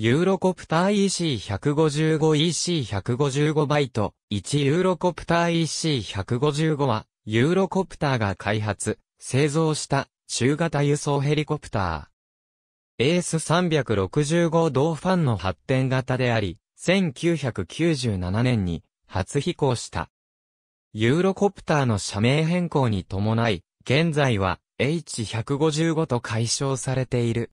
ユーロコプター EC155EC155 バイト、1ユーロコプター EC155 は、ユーロコプターが開発、製造した中型輸送ヘリコプター。エース365同ファンの発展型であり、1997年に初飛行した。ユーロコプターの社名変更に伴い、現在は H155 と解消されている。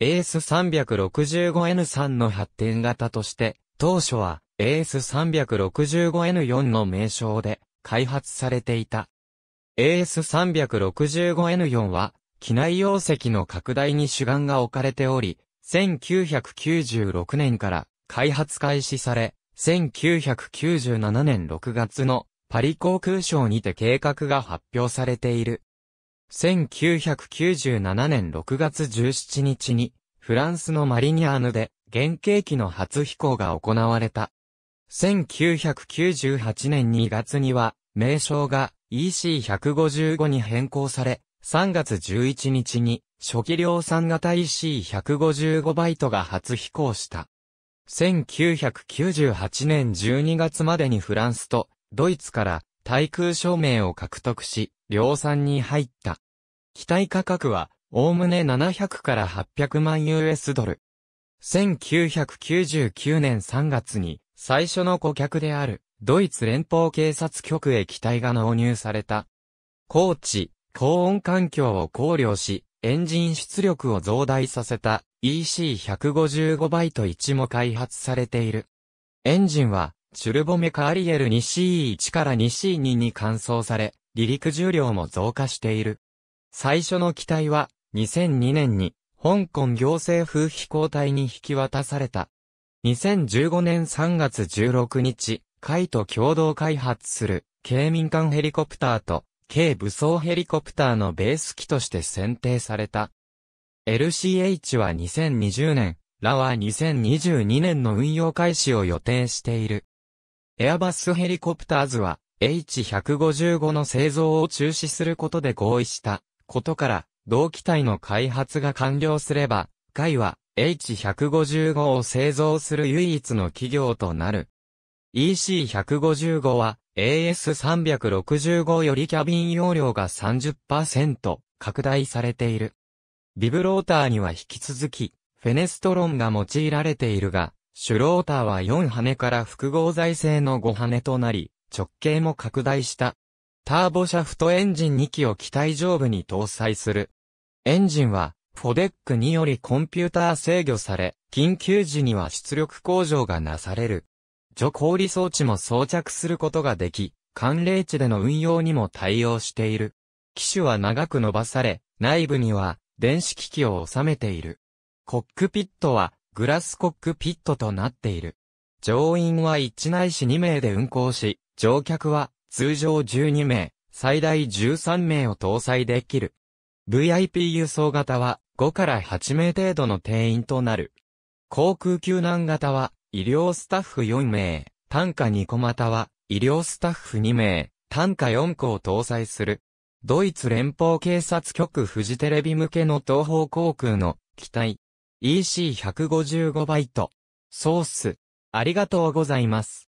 AS365N3 の発展型として、当初は AS365N4 の名称で開発されていた。AS365N4 は、機内容積の拡大に主眼が置かれており、1996年から開発開始され、1997年6月のパリ航空省にて計画が発表されている。1997年6月17日にフランスのマリニャーヌで、原型機の初飛行が行われた。1998年2月には、名称が EC155 に変更され、3月11日に初期量産型 EC155 バイトが初飛行した。1998年12月までにフランスとドイツから対空証明を獲得し、量産に入った。機体価格はおおむね700から800万 US ドル。1999年3月に、最初の顧客である、ドイツ連邦警察局へ機体が納入された。高地、高温環境を考慮し、エンジン出力を増大させた EC155 バイト1も開発されている。エンジンは、チュルボメカアリエル 2C1 から 2C2 に換装され、離陸重量も増加している。最初の機体は、2002年に香港行政風飛行隊に引き渡された。2015年3月16日、海と共同開発する軽民間ヘリコプターと軽武装ヘリコプターのベース機として選定された。LCH は2020年、らは2022年の運用開始を予定している。エアバスヘリコプターズは H155 の製造を中止することで合意したことから同機体の開発が完了すれば、海は H155 を製造する唯一の企業となる。EC155 は AS365 よりキャビン容量が30%拡大されている。ビブローターには引き続き、フェネストロンが用いられているが、シュローターは4羽から複合材製の5羽となり、直径も拡大した。ターボシャフトエンジン2機を機体上部に搭載する。エンジンは、フォデックによりコンピューター制御され、緊急時には出力向上がなされる。除氷装置も装着することができ、寒冷地での運用にも対応している。機種は長く伸ばされ、内部には電子機器を収めている。コックピットはグラスコックピットとなっている。乗員は1内し2名で運行し、乗客は通常12名、最大13名を搭載できる。VIP 輸送型は5から8名程度の定員となる。航空救難型は医療スタッフ4名、単価2個または医療スタッフ2名、単価4個を搭載する。ドイツ連邦警察局フジテレビ向けの東方航空の機体 EC155 バイト。ソース。ありがとうございます。